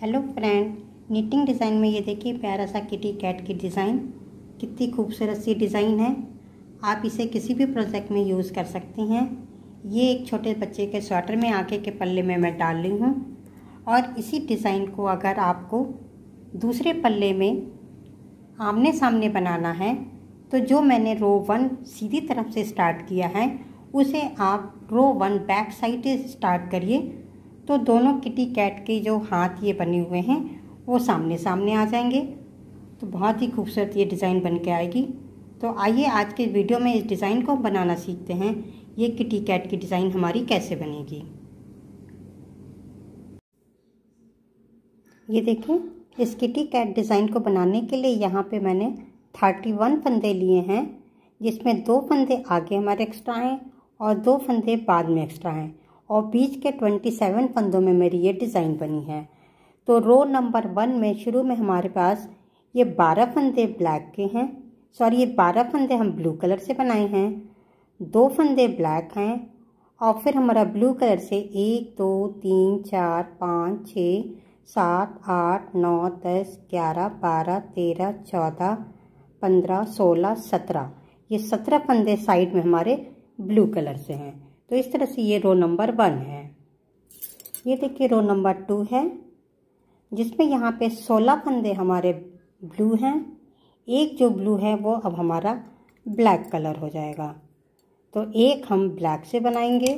hello friend knitting design में ये देखिए प्यारा सा किटी कैट की डिज़ाइन कितनी खूबसूरत सी डिज़ाइन है आप इसे किसी भी प्रोजेक्ट में यूज़ कर सकते हैं ये एक छोटे बच्चे के स्वेटर में आके के पल्ले में मैं डाल रही हूँ और इसी डिज़ाइन को अगर आपको दूसरे पल्ले में आमने सामने बनाना है तो जो मैंने रो वन सीधी तरफ से स्टार्ट किया है उसे आप रो वन बैक साइड से स्टार्ट करिए तो दोनों किटी कैट के जो हाथ ये बने हुए हैं वो सामने सामने आ जाएंगे तो बहुत ही खूबसूरत ये डिज़ाइन बन के आएगी तो आइए आज के वीडियो में इस डिज़ाइन को बनाना सीखते हैं ये किटी कैट की डिज़ाइन हमारी कैसे बनेगी ये देखें इस किटी कैट डिज़ाइन को बनाने के लिए यहाँ पे मैंने थर्टी वन फंदे लिए हैं जिसमें दो फंदे आगे हमारे एक्स्ट्रा हैं और दो फंदे बाद में एक्स्ट्रा हैं और बीच के ट्वेंटी सेवन फंदों में मेरी ये डिज़ाइन बनी है तो रो नंबर वन में शुरू में हमारे पास ये बारह फंदे ब्लैक के हैं सॉरी ये बारह फंदे हम ब्लू कलर से बनाए हैं दो फंदे ब्लैक हैं और फिर हमारा ब्लू कलर से एक दो तीन चार पाँच छ सात आठ नौ दस ग्यारह बारह तेरह चौदह पंद्रह सोलह सत्रह ये सत्रह फंदे साइड में हमारे ब्लू कलर से हैं तो इस तरह से ये रो नंबर वन है ये देखिए रो नंबर टू है जिसमें यहाँ पे सोलह फंदे हमारे ब्लू हैं एक जो ब्लू है वो अब हमारा ब्लैक कलर हो जाएगा तो एक हम ब्लैक से बनाएंगे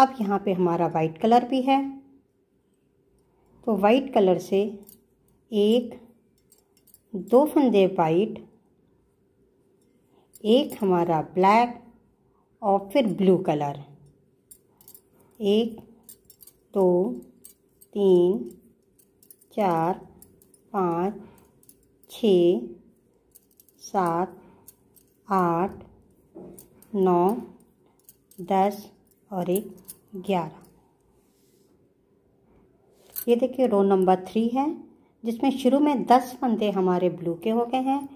अब यहाँ पे हमारा वाइट कलर भी है तो वाइट कलर से एक दो फंदे वाइट एक हमारा ब्लैक और फिर ब्लू कलर एक दो तीन चार पाँच छ सात आठ नौ दस और एक ग्यारह ये देखिए रो नंबर थ्री है जिसमें शुरू में दस फंदे हमारे ब्लू के हो गए हैं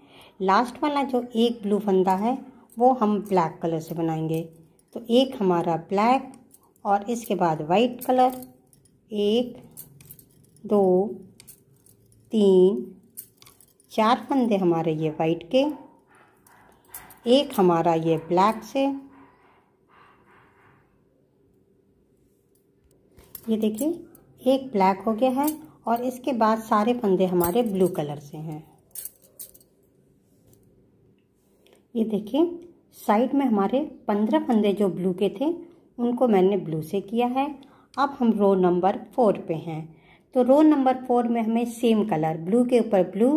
लास्ट वाला जो एक ब्लू फंदा है वो हम ब्लैक कलर से बनाएंगे तो एक हमारा ब्लैक और इसके बाद वाइट कलर एक दो तीन चार फंदे हमारे ये वाइट के एक हमारा ये ब्लैक से ये देखिए एक ब्लैक हो गया है और इसके बाद सारे फंदे हमारे ब्लू कलर से हैं ये देखिए साइड में हमारे पंद्रह फंदे जो ब्लू के थे उनको मैंने ब्लू से किया है अब हम रो नंबर फोर पे हैं तो रो नंबर फोर में हमें सेम कलर ब्लू के ऊपर ब्लू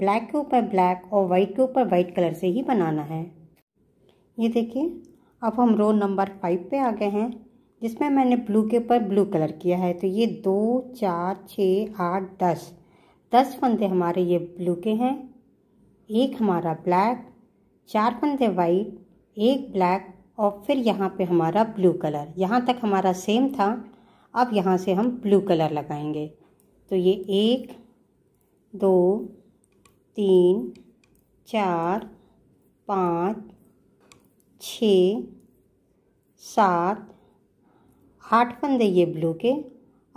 ब्लैक के ऊपर ब्लैक और वाइट के ऊपर वाइट कलर से ही बनाना है ये देखिए अब हम रो नंबर फाइव पे आ गए हैं जिसमें मैंने ब्लू के ऊपर ब्लू कलर किया है तो ये दो चार छ आठ दस दस फंदे हमारे ये ब्लू के हैं एक हमारा ब्लैक चार पंदे वाइट एक ब्लैक और फिर यहाँ पे हमारा ब्लू कलर यहाँ तक हमारा सेम था अब यहाँ से हम ब्लू कलर लगाएंगे तो ये एक दो तीन चार पाँच छ सात आठ पंदे ये ब्लू के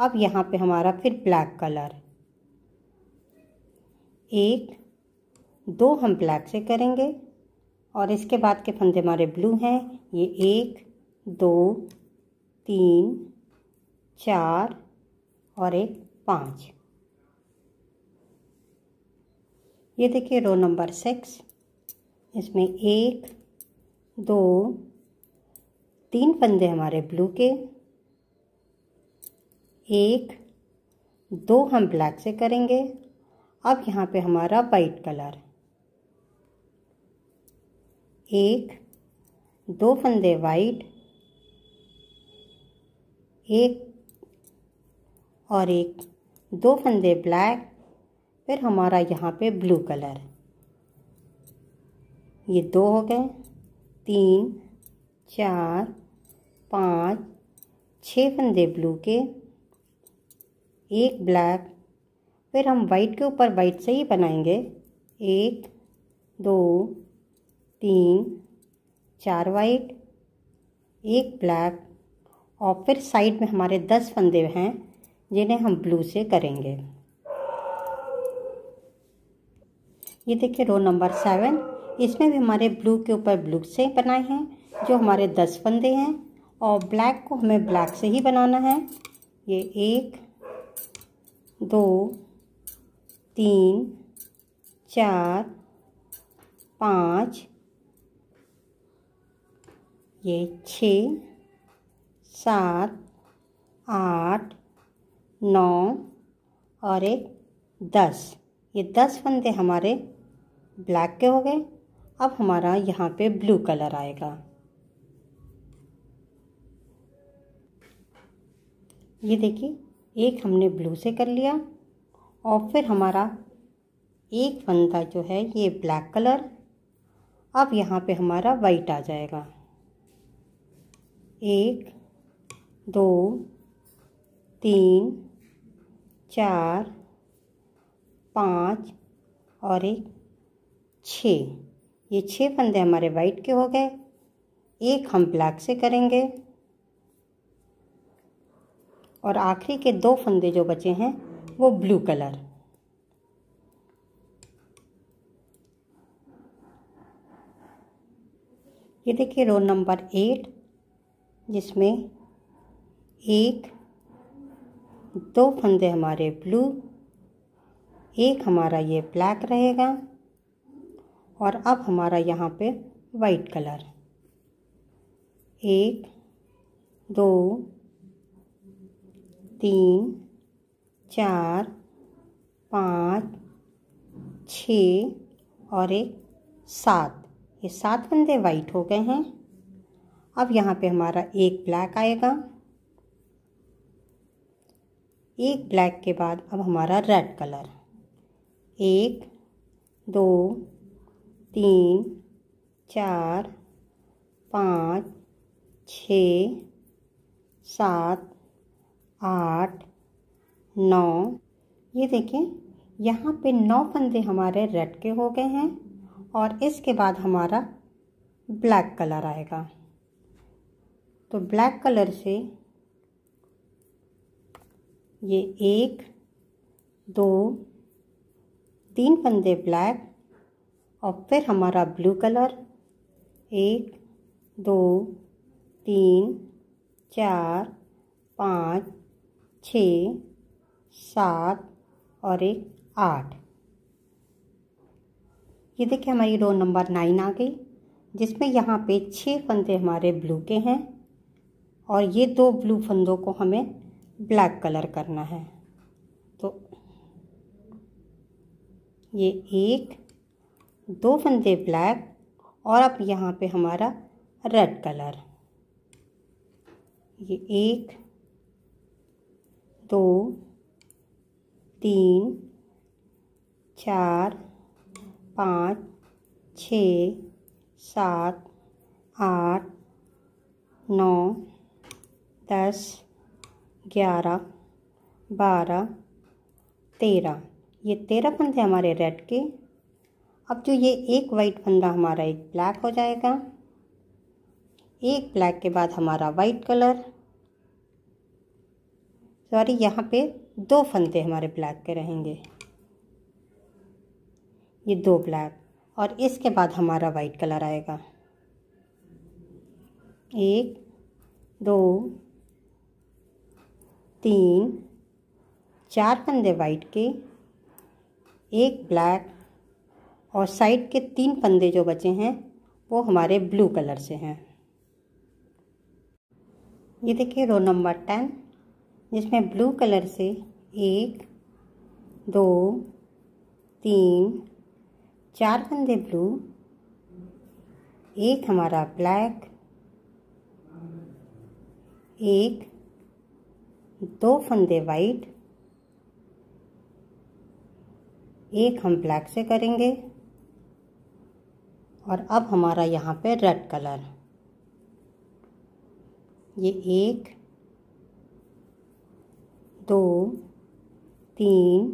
अब यहाँ पे हमारा फिर ब्लैक कलर एक दो हम ब्लैक से करेंगे और इसके बाद के फंदे हमारे ब्लू हैं ये एक दो तीन चार और एक पाँच ये देखिए रो नंबर सिक्स इसमें एक दो तीन फंदे हमारे ब्लू के एक दो हम ब्लैक से करेंगे अब यहाँ पे हमारा वाइट कलर है एक दो फंदे वाइट एक और एक दो फंदे ब्लैक फिर हमारा यहाँ पे ब्लू कलर ये दो हो गए तीन चार पाँच छः फंदे ब्लू के एक ब्लैक फिर हम वाइट के ऊपर वाइट से ही बनाएंगे एक दो तीन चार वाइट एक ब्लैक और फिर साइड में हमारे दस फंदे हैं जिन्हें हम ब्लू से करेंगे ये देखिए रो नंबर सेवन इसमें भी हमारे ब्लू के ऊपर ब्लू से बनाए हैं जो हमारे दस फंदे हैं और ब्लैक को हमें ब्लैक से ही बनाना है ये एक दो तीन चार पाँच ये छ सात आठ नौ और एक दस ये दस फंदे हमारे ब्लैक के हो गए अब हमारा यहाँ पे ब्लू कलर आएगा ये देखिए एक हमने ब्लू से कर लिया और फिर हमारा एक फंदा जो है ये ब्लैक कलर अब यहाँ पे हमारा वाइट आ जाएगा एक दो तीन चार पाँच और एक छः ये छः फंदे हमारे वाइट के हो गए एक हम ब्लैक से करेंगे और आखिरी के दो फंदे जो बचे हैं वो ब्लू कलर ये देखिए रोल नंबर एट जिसमें एक दो फंदे हमारे ब्लू एक हमारा ये ब्लैक रहेगा और अब हमारा यहाँ पे वाइट कलर एक दो तीन चार पाँच छ और एक सात ये सात बंदे वाइट हो गए हैं अब यहाँ पे हमारा एक ब्लैक आएगा एक ब्लैक के बाद अब हमारा रेड कलर एक दो तीन चार पाँच छ सात आठ नौ ये देखें यहाँ पे नौ फंदे हमारे रेड के हो गए हैं और इसके बाद हमारा ब्लैक कलर आएगा तो ब्लैक कलर से ये एक दो तीन पंदे ब्लैक और फिर हमारा ब्लू कलर एक दो तीन चार पाँच छ सात और एक आठ ये देखिए हमारी रो नंबर नाइन आ गई जिसमें यहाँ पे छः फंदे हमारे ब्लू के हैं और ये दो ब्लू फंदों को हमें ब्लैक कलर करना है तो ये एक दो फंदे ब्लैक और अब यहाँ पे हमारा रेड कलर ये एक दो तीन चार पाँच छ सात आठ नौ दस ग्यारह बारह तेरह ये तेरह फंदे हमारे रेड के अब जो ये एक वाइट फंदा हमारा एक ब्लैक हो जाएगा एक ब्लैक के बाद हमारा वाइट कलर सॉरी यहाँ पे दो फंदे हमारे ब्लैक के रहेंगे ये दो ब्लैक और इसके बाद हमारा वाइट कलर आएगा एक दो तीन चार पंदे वाइट के एक ब्लैक और साइड के तीन पंदे जो बचे हैं वो हमारे ब्लू कलर से हैं ये देखिए रो नंबर टेन जिसमें ब्लू कलर से एक दो तीन चार पंदे ब्लू एक हमारा ब्लैक एक दो फंदे वाइट एक हम ब्लैक से करेंगे और अब हमारा यहाँ पे रेड कलर ये एक दो तीन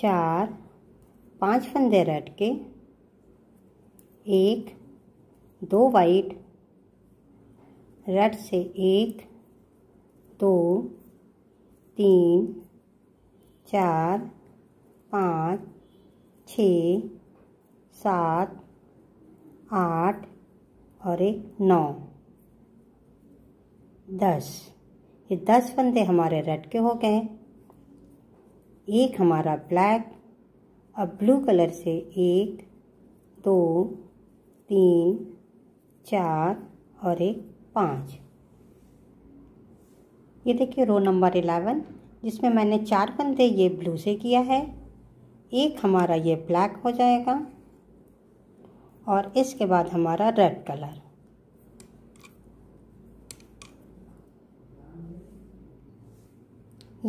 चार पांच फंदे रेड के एक दो वाइट रेड से एक दो तीन चार पाँच छ सात आठ और एक नौ दस ये दस फंदे हमारे रेड के हो गए एक हमारा ब्लैक अब ब्लू कलर से एक दो तीन चार और एक पाँच ये देखिए रो नंबर एलेवन जिसमें मैंने चार बंदे ये ब्लू से किया है एक हमारा ये ब्लैक हो जाएगा और इसके बाद हमारा रेड कलर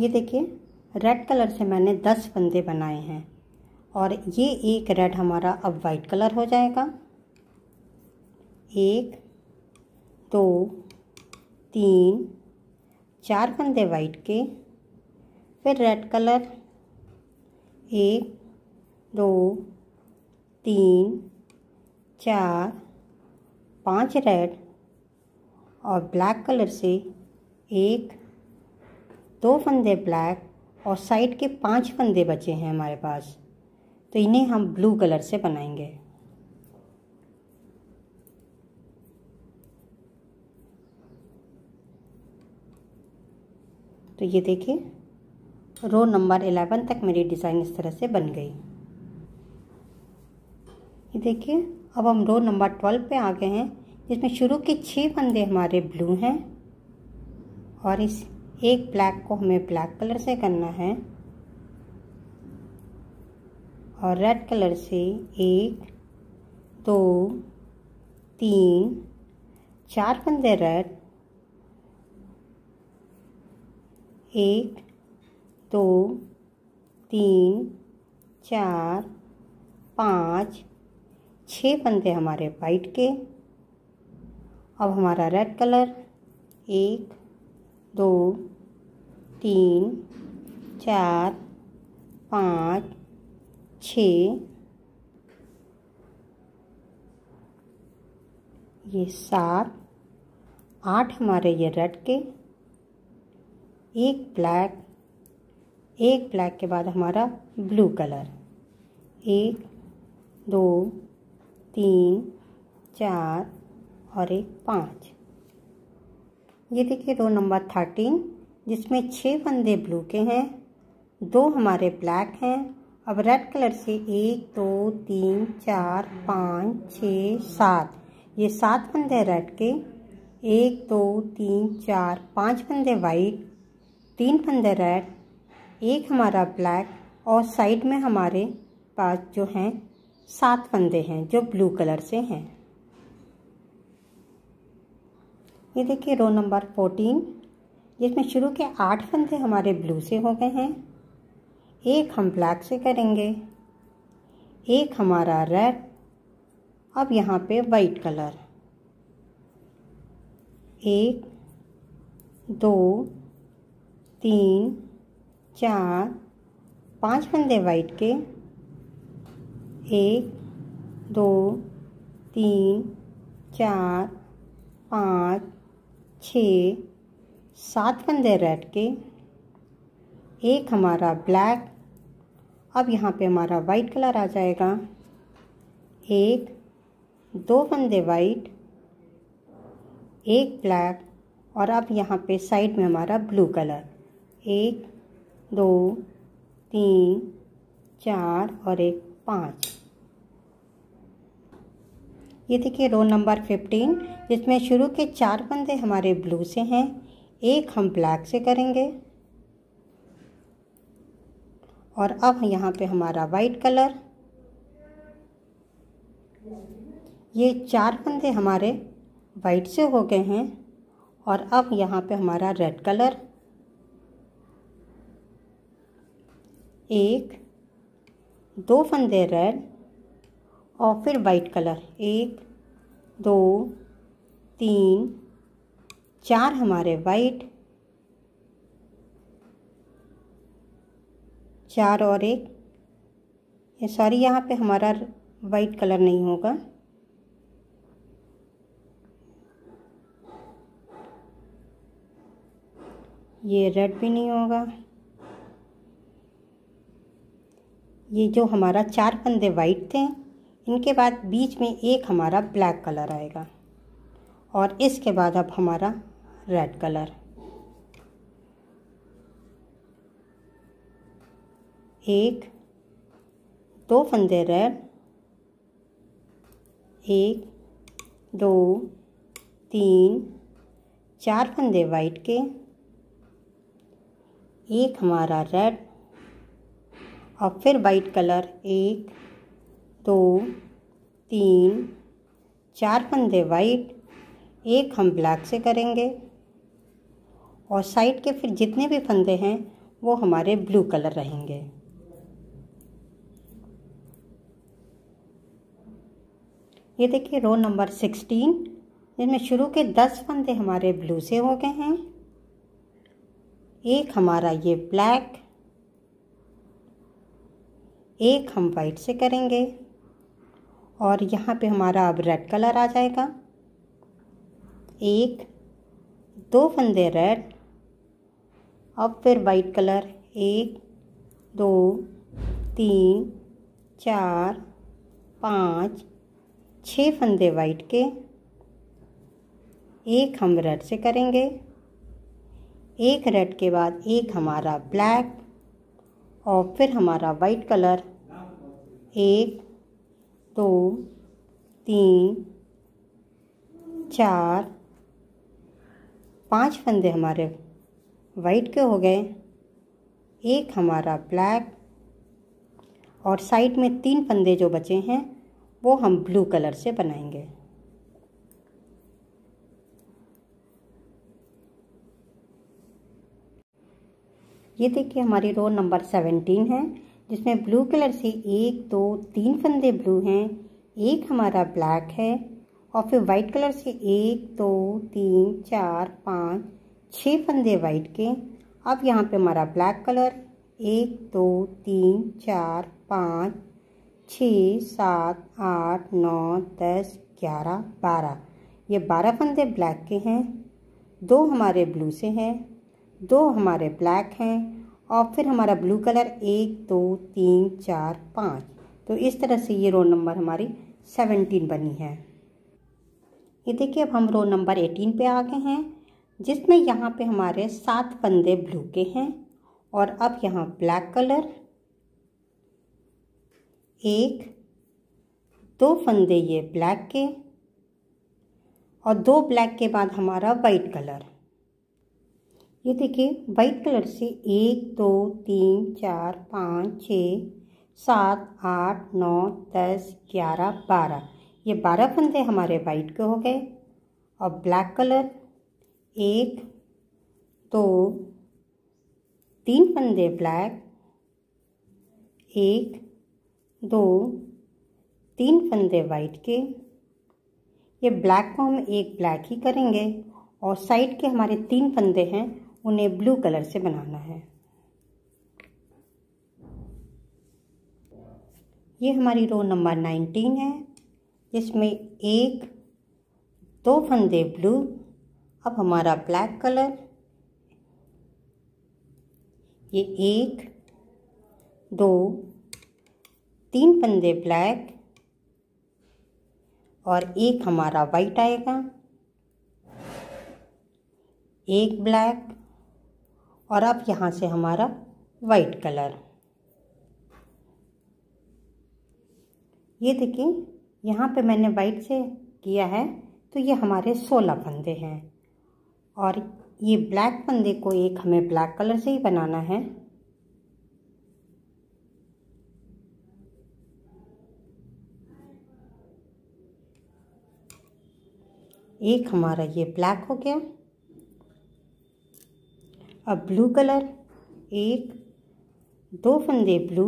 ये देखिए रेड कलर से मैंने दस बंदे बनाए हैं और ये एक रेड हमारा अब वाइट कलर हो जाएगा एक दो तीन चार फंदे वाइट के फिर रेड कलर एक दो तीन चार पांच रेड और ब्लैक कलर से एक दो फंदे ब्लैक और साइड के पांच फंदे बचे हैं हमारे पास तो इन्हें हम ब्लू कलर से बनाएंगे तो ये देखिए रो नंबर एलेवन तक मेरी डिज़ाइन इस तरह से बन गई ये देखिए अब हम रो नंबर ट्वेल्व पे आ गए हैं जिसमें शुरू के छः फंदे हमारे ब्लू हैं और इस एक ब्लैक को हमें ब्लैक कलर से करना है और रेड कलर से एक दो तीन चार फंदे रेड एक दो तीन चार पाँच छः फंदे हमारे वाइट के अब हमारा रेड कलर एक दो तीन चार पाँच छ ये सात आठ हमारे ये रेड के एक ब्लैक एक ब्लैक के बाद हमारा ब्लू कलर एक दो तीन चार और एक पाँच ये देखिए रो नंबर थर्टीन जिसमें छः बंदे ब्लू के हैं दो हमारे ब्लैक हैं अब रेड कलर से एक दो तीन चार पाँच छ सात ये सात बंदे रेड के एक दो तीन चार पाँच बंदे वाइट तीन फंदे रेड एक हमारा ब्लैक और साइड में हमारे पास जो हैं सात फंदे हैं जो ब्लू कलर से हैं ये देखिए रो नंबर फोर्टीन जिसमें शुरू के आठ फंदे हमारे ब्लू से हो गए हैं एक हम ब्लैक से करेंगे एक हमारा रेड अब यहाँ पे वाइट कलर एक दो तीन चार पांच फंदे वाइट के एक दो तीन चार पाँच छ सात फंदे रेड के एक हमारा ब्लैक अब यहाँ पे हमारा वाइट कलर आ जाएगा एक दो फंदे वाइट एक ब्लैक और अब यहाँ पे साइड में हमारा ब्लू कलर एक दो तीन चार और एक पाँच ये देखिए रोल नंबर फिफ्टीन जिसमें शुरू के चार बंदे हमारे ब्लू से हैं एक हम ब्लैक से करेंगे और अब यहाँ पे हमारा वाइट कलर ये चार बंदे हमारे वाइट से हो गए हैं और अब यहाँ पे हमारा रेड कलर एक दो फंदे रेड और फिर वाइट कलर एक दो तीन चार हमारे वाइट चार और एक ये सॉरी यहाँ पे हमारा वाइट कलर नहीं होगा ये रेड भी नहीं होगा ये जो हमारा चार फंदे वाइट थे इनके बाद बीच में एक हमारा ब्लैक कलर आएगा और इसके बाद अब हमारा रेड कलर एक दो फंदे रेड एक दो तीन चार फंदे वाइट के एक हमारा रेड और फिर वाइट कलर एक दो तीन चार पंदे वाइट एक हम ब्लैक से करेंगे और साइड के फिर जितने भी फंदे हैं वो हमारे ब्लू कलर रहेंगे ये देखिए रो नंबर सिक्सटीन जिसमें शुरू के दस फंदे हमारे ब्लू से हो गए हैं एक हमारा ये ब्लैक एक हम वाइट से करेंगे और यहाँ पे हमारा अब रेड कलर आ जाएगा एक दो फंदे रेड अब फिर वाइट कलर एक दो तीन चार पाँच छः फंदे वाइट के एक हम रेड से करेंगे एक रेड के बाद एक हमारा ब्लैक और फिर हमारा वाइट कलर एक दो तीन चार पांच फंदे हमारे वाइट के हो गए एक हमारा ब्लैक और साइड में तीन फंदे जो बचे हैं वो हम ब्लू कलर से बनाएंगे ये देखिए हमारी रो नंबर सेवनटीन है जिसमें ब्लू कलर से एक दो तीन फंदे ब्लू हैं एक हमारा ब्लैक है और फिर वाइट कलर से एक दो तीन चार पाँच छः फंदे वाइट के अब यहाँ पे हमारा ब्लैक कलर एक दो तीन चार पाँच छ सात आठ नौ दस ग्यारह बारह ये बारह फंदे ब्लैक के हैं दो हमारे ब्लू से हैं दो हमारे ब्लैक हैं और फिर हमारा ब्लू कलर एक दो तीन चार पाँच तो इस तरह से ये रोल नंबर हमारी सेवनटीन बनी है ये देखिए अब हम रोल नंबर एटीन पे आ गए हैं जिसमें यहाँ पे हमारे सात फंदे ब्लू के हैं और अब यहाँ ब्लैक कलर एक दो फंदे ये ब्लैक के और दो ब्लैक के बाद हमारा वाइट कलर ये देखिए वाइट कलर से एक दो तीन चार पाँच छ सात आठ नौ दस ग्यारह बारह ये बारह फंदे हमारे वाइट के हो गए और ब्लैक कलर एक दो तीन फंदे ब्लैक एक दो तीन फंदे वाइट के ये ब्लैक को हम एक ब्लैक ही करेंगे और साइड के हमारे तीन फंदे हैं उन्हें ब्लू कलर से बनाना है ये हमारी रो नंबर नाइनटीन है जिसमें एक दो फंदे ब्लू अब हमारा ब्लैक कलर ये एक दो तीन फंदे ब्लैक और एक हमारा वाइट आएगा एक ब्लैक और अब यहाँ से हमारा वाइट कलर ये देखिए यहाँ पे मैंने वाइट से किया है तो ये हमारे सोलह फंदे हैं और ये ब्लैक फंदे को एक हमें ब्लैक कलर से ही बनाना है एक हमारा ये ब्लैक हो गया अब ब्लू कलर एक दो फंदे ब्लू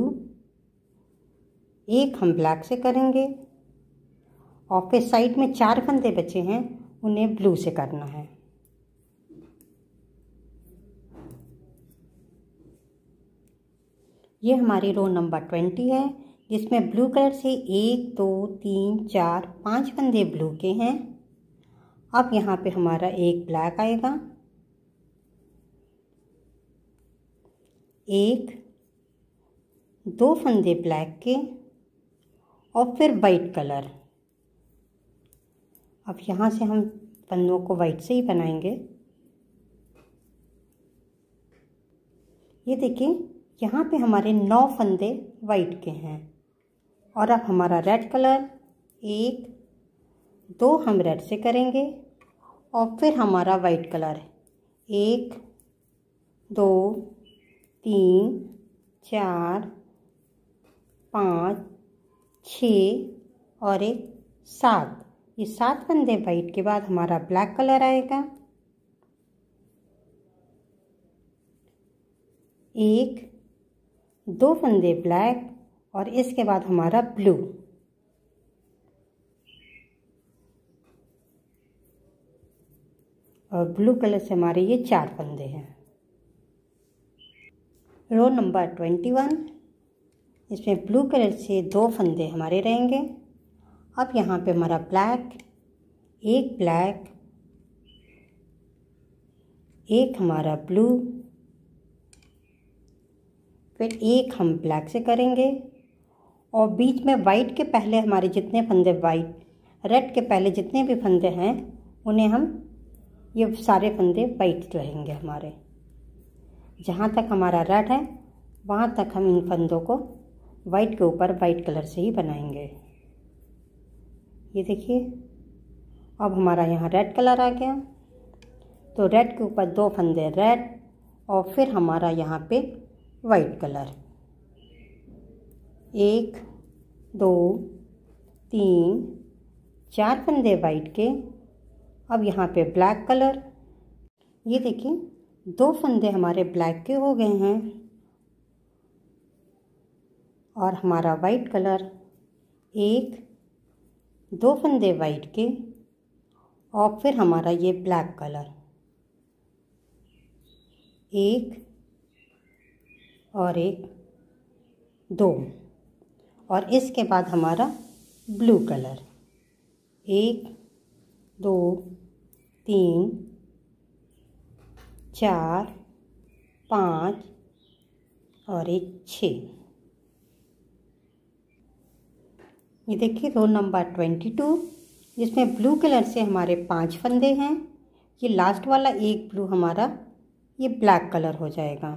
एक हम ब्लैक से करेंगे और फिर साइड में चार फंदे बचे हैं उन्हें ब्लू से करना है ये हमारी रो नंबर ट्वेंटी है जिसमें ब्लू कलर से एक दो तीन चार पांच फंदे ब्लू के हैं अब यहाँ पे हमारा एक ब्लैक आएगा एक दो फंदे ब्लैक के और फिर वाइट कलर अब यहाँ से हम फंदों को वाइट से ही बनाएंगे ये देखिए यहाँ पे हमारे नौ फंदे वाइट के हैं और अब हमारा रेड कलर एक दो हम रेड से करेंगे और फिर हमारा वाइट कलर एक दो तीन चार पाँच छ और एक सात ये सात फंदे वाइट के बाद हमारा ब्लैक कलर आएगा एक दो फंदे ब्लैक और इसके बाद हमारा ब्लू और ब्लू कलर से हमारे ये चार फंदे हैं रो नंबर ट्वेंटी वन इसमें ब्लू कलर से दो फंदे हमारे रहेंगे अब यहाँ पे हमारा ब्लैक एक ब्लैक एक हमारा ब्लू फिर एक हम ब्लैक से करेंगे और बीच में वाइट के पहले हमारे जितने फंदे वाइट रेड के पहले जितने भी फंदे हैं उन्हें हम ये सारे फंदे वाइट रहेंगे हमारे जहाँ तक हमारा रेड है वहाँ तक हम इन फंदों को वाइट के ऊपर वाइट कलर से ही बनाएंगे ये देखिए अब हमारा यहाँ रेड कलर आ गया तो रेड के ऊपर दो फंदे रेड और फिर हमारा यहाँ पे वाइट कलर एक दो तीन चार फंदे वाइट के अब यहाँ पे ब्लैक कलर ये देखिए दो फंदे हमारे ब्लैक के हो गए हैं और हमारा वाइट कलर एक दो फंदे वाइट के और फिर हमारा ये ब्लैक कलर एक और एक दो और इसके बाद हमारा ब्लू कलर एक दो तीन चार पाँच और एक छः ये देखिए रोल नंबर ट्वेंटी टू जिसमें ब्लू कलर से हमारे पांच फंदे हैं ये लास्ट वाला एक ब्लू हमारा ये ब्लैक कलर हो जाएगा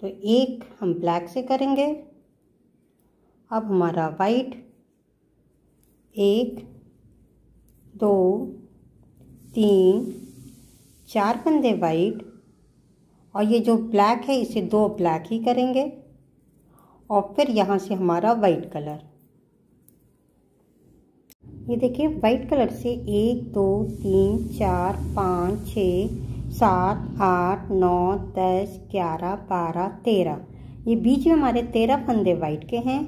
तो एक हम ब्लैक से करेंगे अब हमारा वाइट एक दो तीन चार फंदे वाइट और ये जो ब्लैक है इसे दो ब्लैक ही करेंगे और फिर यहाँ से हमारा वाइट कलर ये देखिए वाइट कलर से एक दो तीन चार पाँच छ सात आठ नौ दस ग्यारह बारह तेरह ये बीच में हमारे तेरह फंदे वाइट के हैं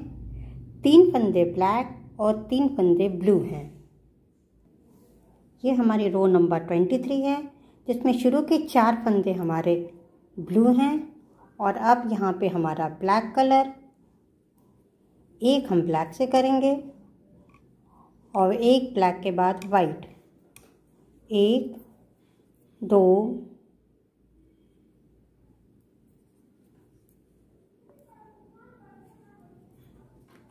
तीन फंदे ब्लैक और तीन फंदे ब्लू हैं ये हमारी रो नंबर ट्वेंटी थ्री है जिसमें शुरू के चार फंदे हमारे ब्लू हैं और अब यहाँ पे हमारा ब्लैक कलर एक हम ब्लैक से करेंगे और एक ब्लैक के बाद वाइट एक दो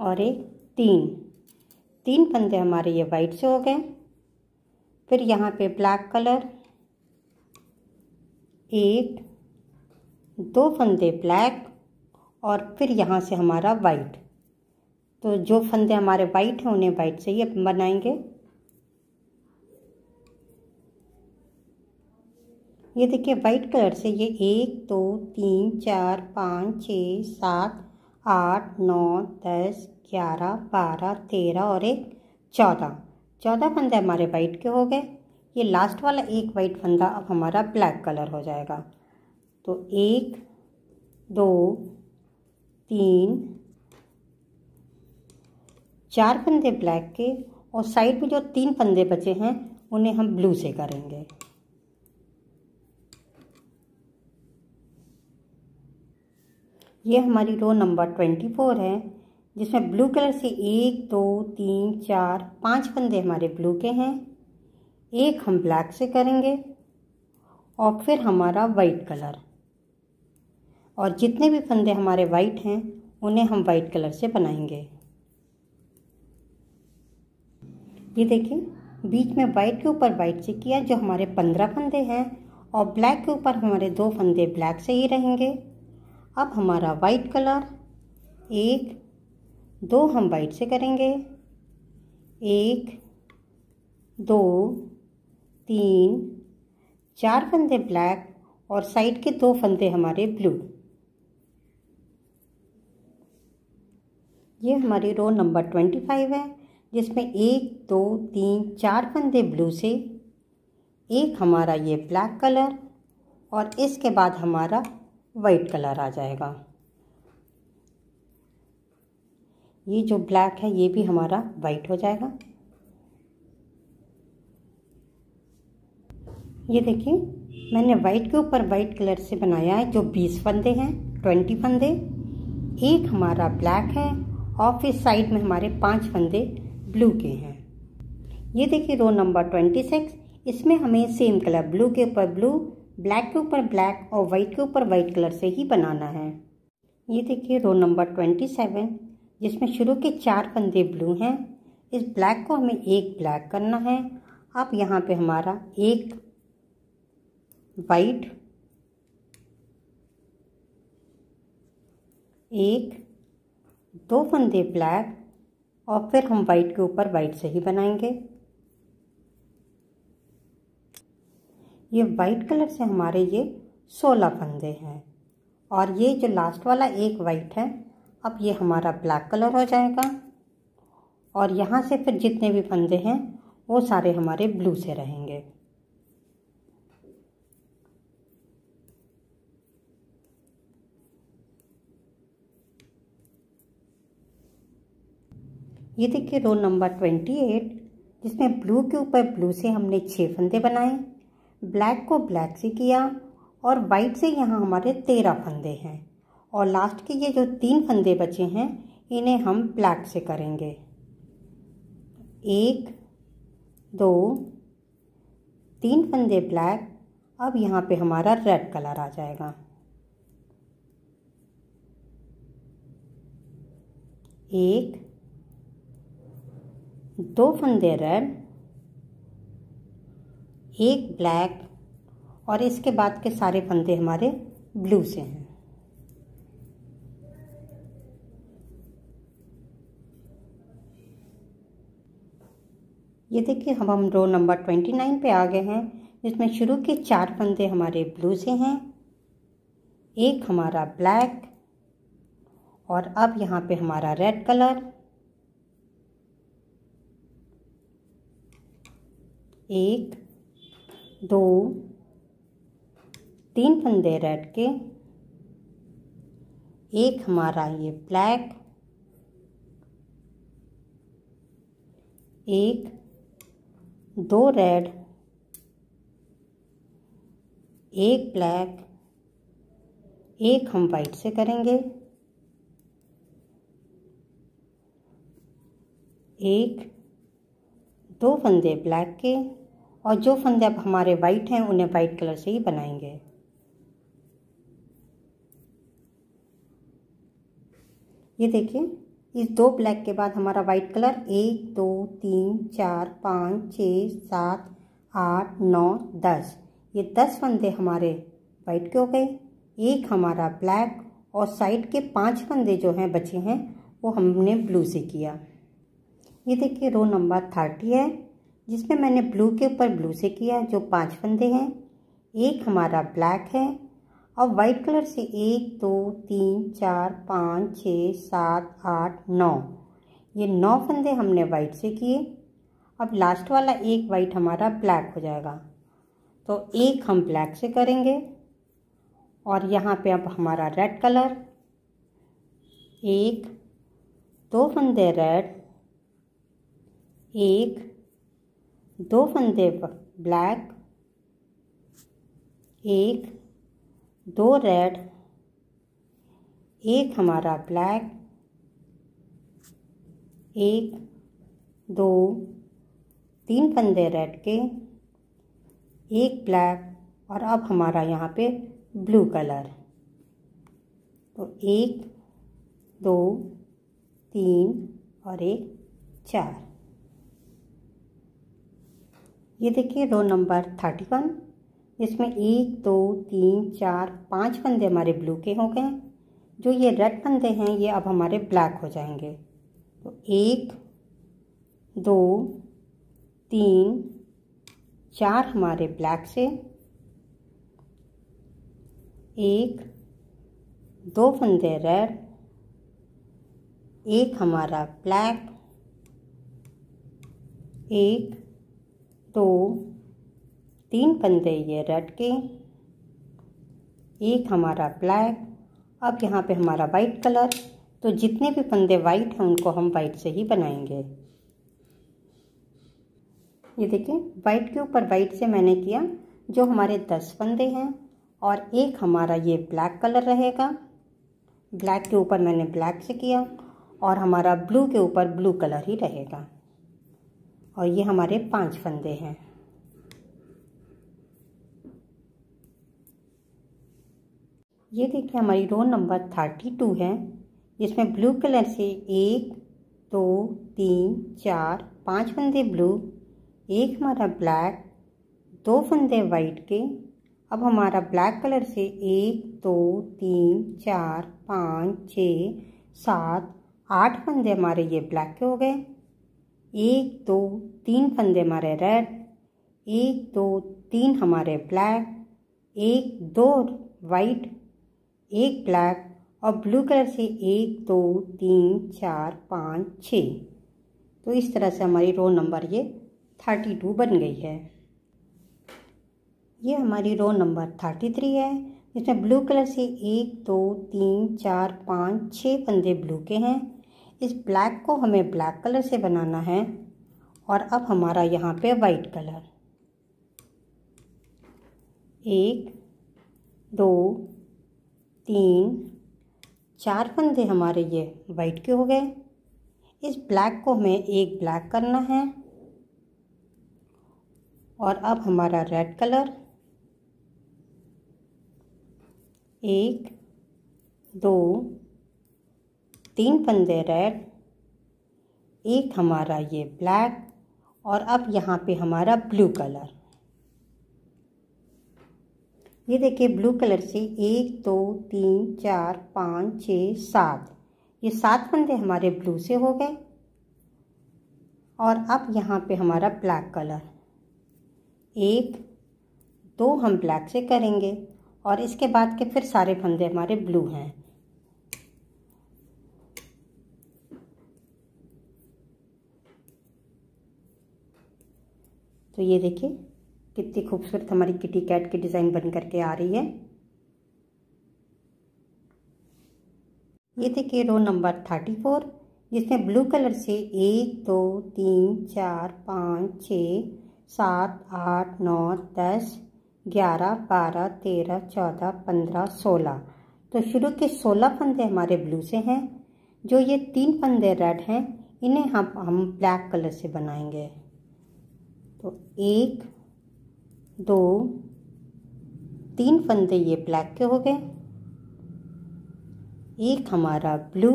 और एक तीन तीन फंदे हमारे ये वाइट से हो गए फिर यहाँ पे ब्लैक कलर एट दो फंदे ब्लैक और फिर यहाँ से हमारा वाइट तो जो फंदे हमारे वाइट हैं उन्हें वाइट से ही बनाएंगे ये देखिए वाइट कलर से ये एक दो तीन चार पाँच छ सात आठ नौ दस ग्यारह बारह तेरह और एक चौदह चौदह फंदे हमारे वाइट के हो गए ये लास्ट वाला एक वाइट फंदा अब हमारा ब्लैक कलर हो जाएगा तो एक दो तीन चार फंदे ब्लैक के और साइड में जो तीन फंदे बचे हैं उन्हें हम ब्लू से करेंगे ये हमारी रो नंबर ट्वेंटी फोर है जिसमें ब्लू कलर से एक दो तीन चार पांच फंदे हमारे ब्लू के हैं एक हम ब्लैक से करेंगे और फिर हमारा वाइट कलर और जितने भी फंदे हमारे वाइट हैं उन्हें हम वाइट कलर से बनाएंगे ये देखें बीच में वाइट के ऊपर वाइट से किया जो हमारे पंद्रह फंदे हैं और ब्लैक के ऊपर हमारे दो फंदे ब्लैक से ही रहेंगे अब हमारा वाइट कलर एक दो हम वाइट से करेंगे एक दो तीन चार फंदे ब्लैक और साइड के दो फंदे हमारे ब्लू ये हमारी रो नंबर ट्वेंटी फाइव है जिसमें एक दो तीन चार फंदे ब्लू से एक हमारा ये ब्लैक कलर और इसके बाद हमारा वाइट कलर आ जाएगा ये जो ब्लैक है ये भी हमारा वाइट हो जाएगा ये देखिए मैंने वाइट के ऊपर वाइट कलर से बनाया है जो बीस फंदे हैं ट्वेंटी फंदे एक हमारा ब्लैक है और फिर साइड में हमारे पांच फंदे ब्लू के हैं ये देखिए रो नंबर ट्वेंटी सिक्स इसमें हमें सेम कलर ब्लू के ऊपर ब्लू ब्लैक के ऊपर ब्लैक और वाइट के ऊपर वाइट कलर से ही बनाना है ये देखिए रो नंबर ट्वेंटी सेवन जिसमें शुरू के चार फंदे ब्लू हैं इस ब्लैक को हमें एक ब्लैक करना है अब यहाँ पे हमारा एक वाइट एक दो फंदे ब्लैक और फिर हम वाइट के ऊपर वाइट से ही बनाएंगे ये वाइट कलर से हमारे ये सोलह फंदे हैं और ये जो लास्ट वाला एक वाइट है अब ये हमारा ब्लैक कलर हो जाएगा और यहाँ से फिर जितने भी फंदे हैं वो सारे हमारे ब्लू से रहेंगे ये देखिए रोल नंबर ट्वेंटी एट जिसमें ब्लू के ऊपर ब्लू से हमने छः फंदे बनाए ब्लैक को ब्लैक से किया और वाइट से यहाँ हमारे तेरह फंदे हैं और लास्ट के ये जो तीन फंदे बचे हैं इन्हें हम ब्लैक से करेंगे एक दो तीन फंदे ब्लैक अब यहाँ पे हमारा रेड कलर आ जाएगा एक दो रेड एक ब्लैक और इसके बाद के सारे फंदे हमारे ब्लू से हैं ये देखिए हम हम रो नंबर ट्वेंटी नाइन पे आ गए हैं जिसमें शुरू के चार फंदे हमारे ब्लू से हैं एक हमारा ब्लैक और अब यहाँ पे हमारा रेड कलर एक दो तीन फंदे रेड के एक हमारा ये ब्लैक एक दो रेड एक ब्लैक एक हम वाइट से करेंगे एक दो फंदे ब्लैक के और जो फंदे अब हमारे वाइट हैं उन्हें वाइट कलर से ही बनाएंगे ये देखिए इस दो ब्लैक के बाद हमारा वाइट कलर एक दो तीन चार पाँच छ सात आठ नौ दस ये दस फंदे हमारे वाइट के हो गए एक हमारा ब्लैक और साइड के पांच फंदे जो हैं बचे हैं वो हमने ब्लू से किया ये देखिए रो नंबर थर्टी है जिसमें मैंने ब्लू के ऊपर ब्लू से किया जो पांच फंदे हैं एक हमारा ब्लैक है और वाइट कलर से एक दो तीन चार पाँच छ सात आठ नौ ये नौ फंदे हमने वाइट से किए अब लास्ट वाला एक वाइट हमारा ब्लैक हो जाएगा तो एक हम ब्लैक से करेंगे और यहाँ पे अब हमारा रेड कलर एक दो फंदे रेड एक दो फंदे ब्लैक एक दो रेड एक हमारा ब्लैक एक दो तीन फंदे रेड के एक ब्लैक और अब हमारा यहाँ पे ब्लू कलर तो एक दो तीन और एक चार ये देखिए रो नंबर थर्टी वन इसमें एक दो तीन चार पाँच फंदे हमारे ब्लू के हो गए जो ये रेड फंदे हैं ये अब हमारे ब्लैक हो जाएंगे तो एक दो तीन चार हमारे ब्लैक से एक दो फंदे रेड एक हमारा ब्लैक एक तो तीन फंदे ये रेड के एक हमारा ब्लैक अब यहाँ पे हमारा वाइट कलर तो जितने भी फंदे वाइट हैं उनको हम वाइट से ही बनाएंगे ये देखिए वाइट के ऊपर वाइट से मैंने किया जो हमारे दस फंदे हैं और एक हमारा ये ब्लैक कलर रहेगा ब्लैक के ऊपर मैंने ब्लैक से किया और हमारा ब्लू के ऊपर ब्लू कलर ही रहेगा और ये हमारे पांच फंदे हैं ये देखिए हमारी रो नंबर थर्टी टू है जिसमें ब्लू कलर से एक दो तीन चार पांच फंदे ब्लू एक हमारा ब्लैक दो फंदे वाइट के अब हमारा ब्लैक कलर से एक दो तीन चार पाँच छ सात आठ फंदे हमारे ये ब्लैक के हो गए एक दो तीन फंदे हमारे रेड एक दो तीन हमारे ब्लैक एक दो वाइट एक ब्लैक और ब्लू कलर से एक दो तीन चार पाँच छ तो इस तरह से हमारी रो नंबर ये थर्टी टू बन गई है ये हमारी रो नंबर थर्टी थ्री है इसमें ब्लू कलर से एक दो तीन चार पाँच छः फंदे ब्लू के हैं इस ब्लैक को हमें ब्लैक कलर से बनाना है और अब हमारा यहाँ पे वाइट कलर एक दो तीन चार फंदे हमारे ये वाइट के हो गए इस ब्लैक को हमें एक ब्लैक करना है और अब हमारा रेड कलर एक दो तीन पंदे रेड एक हमारा ये ब्लैक और अब यहाँ पे हमारा ब्लू कलर ये देखिए ब्लू कलर से एक दो तीन चार पाँच छ सात ये सात फंदे हमारे ब्लू से हो गए और अब यहाँ पे हमारा ब्लैक कलर एक दो हम ब्लैक से करेंगे और इसके बाद के फिर सारे फंदे हमारे ब्लू हैं तो ये देखिए कितनी खूबसूरत हमारी किटी कैट की डिज़ाइन बन करके आ रही है ये देखिए रो नंबर थर्टी फोर जिसमें ब्लू कलर से एक दो तीन चार पाँच छ सात आठ नौ दस ग्यारह बारह तेरह चौदह पंद्रह सोलह तो शुरू के सोलह फंदे हमारे ब्लू से हैं जो ये तीन फंदे रेड हैं इन्हें हम हम ब्लैक कलर से बनाएंगे तो एक दो तीन फंदे ये ब्लैक के हो गए एक हमारा ब्लू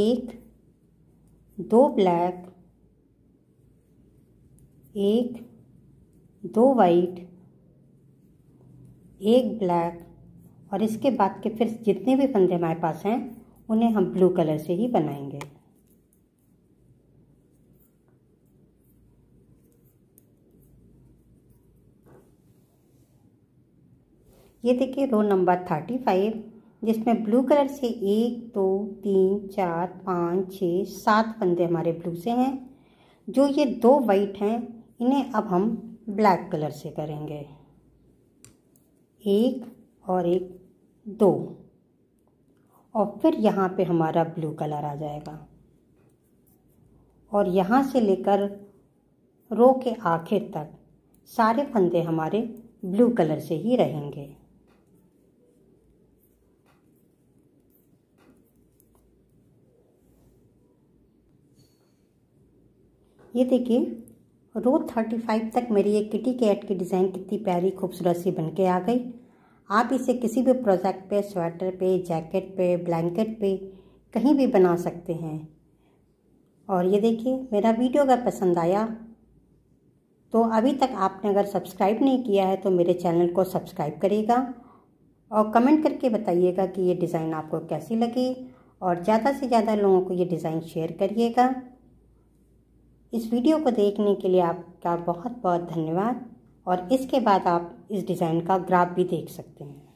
एक दो ब्लैक एक दो वाइट एक ब्लैक और इसके बाद के फिर जितने भी फंदे हमारे पास हैं उन्हें हम ब्लू कलर से ही बनाएंगे ये देखिए रो नंबर थर्टी फाइव जिसमें ब्लू कलर से एक दो तीन चार पाँच छः सात फंदे हमारे ब्लू से हैं जो ये दो वाइट हैं इन्हें अब हम ब्लैक कलर से करेंगे एक और एक दो और फिर यहाँ पे हमारा ब्लू कलर आ जाएगा और यहाँ से लेकर रो के आखिर तक सारे फंदे हमारे ब्लू कलर से ही रहेंगे ये देखिए रो थर्टी फाइव तक मेरी ये किटी कैट की डिज़ाइन कितनी प्यारी खूबसूरत सी बन के आ गई आप इसे किसी भी प्रोजेक्ट पे स्वेटर पे जैकेट पे ब्लैंकेट पे कहीं भी बना सकते हैं और ये देखिए मेरा वीडियो अगर पसंद आया तो अभी तक आपने अगर सब्सक्राइब नहीं किया है तो मेरे चैनल को सब्सक्राइब करिएगा और कमेंट करके बताइएगा कि ये डिज़ाइन आपको कैसी लगी और ज़्यादा से ज़्यादा लोगों को ये डिज़ाइन शेयर करिएगा इस वीडियो को देखने के लिए आपका बहुत बहुत धन्यवाद और इसके बाद आप इस डिज़ाइन का ग्राफ भी देख सकते हैं